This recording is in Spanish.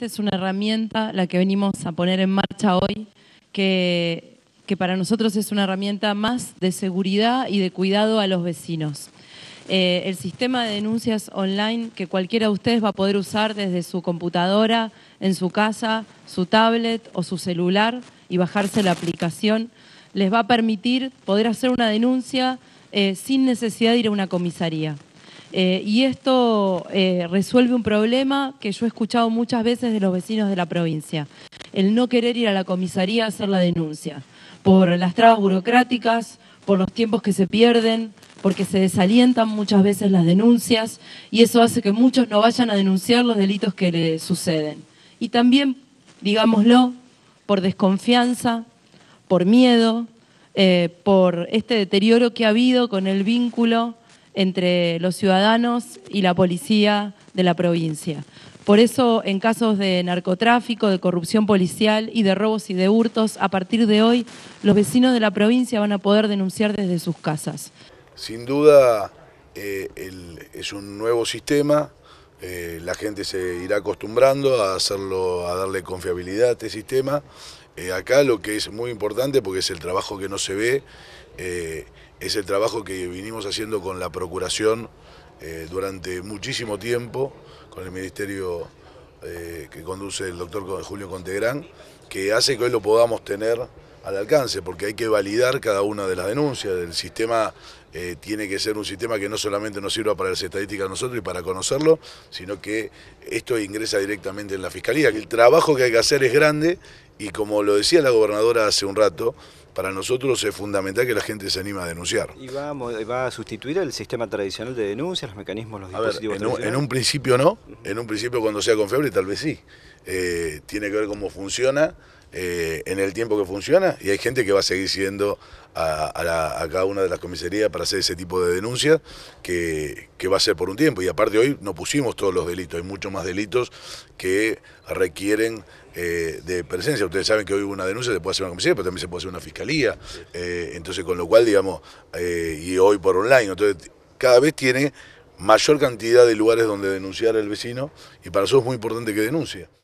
Este es una herramienta, la que venimos a poner en marcha hoy, que, para nosotros es una herramienta más de seguridad y de cuidado a los vecinos. Eh, el sistema de denuncias online que cualquiera de ustedes va a poder usar desde su computadora, en su casa, su tablet o su celular y bajarse la aplicación, les va a permitir poder hacer una denuncia eh, sin necesidad de ir a una comisaría. Eh, y esto eh, resuelve un problema que yo he escuchado muchas veces de los vecinos de la provincia, el no querer ir a la comisaría a hacer la denuncia, por las trabas burocráticas, por los tiempos que se pierden, porque se desalientan muchas veces las denuncias y eso hace que muchos no vayan a denunciar los delitos que le suceden. Y también, digámoslo, por desconfianza, por miedo, eh, por este deterioro que ha habido con el vínculo entre los ciudadanos y la policía de la provincia. Por eso, en casos de narcotráfico, de corrupción policial y de robos y de hurtos, a partir de hoy, los vecinos de la provincia van a poder denunciar desde sus casas. Sin duda, eh, es un nuevo sistema, eh, la gente se irá acostumbrando a hacerlo, a darle confiabilidad a este sistema. Eh, acá lo que es muy importante, porque es el trabajo que no se ve, eh, es el trabajo que vinimos haciendo con la Procuración eh, durante muchísimo tiempo, con el Ministerio que conduce el doctor Julio Contegrán, que hace que hoy lo podamos tener al alcance, porque hay que validar cada una de las denuncias. El sistema tiene que ser un sistema que no solamente nos sirva para las estadísticas a nosotros y para conocerlo, sino que esto ingresa directamente en la Fiscalía. El trabajo que hay que hacer es grande y como lo decía la gobernadora hace un rato, para nosotros es fundamental que la gente se anime a denunciar. ¿Y va, a sustituir el sistema tradicional de denuncias, los mecanismos, los dispositivos a en, un, en, un, principio no, en un principio cuando sea confiable tal vez sí, eh, tiene que ver cómo funciona, eh, en el tiempo que funciona, y hay gente que va a seguir siendo a, cada una de las comisarías para hacer ese tipo de denuncias, que, va a ser por un tiempo. Y aparte hoy no pusimos todos los delitos, hay muchos más delitos que requieren eh, de presencia. Ustedes saben que hoy una denuncia, se puede hacer una comisaría, pero también se puede hacer una fiscalía. entonces, con lo cual, digamos, y hoy por online, entonces cada vez tiene mayor cantidad de lugares donde denunciar el vecino y para eso es muy importante que denuncie.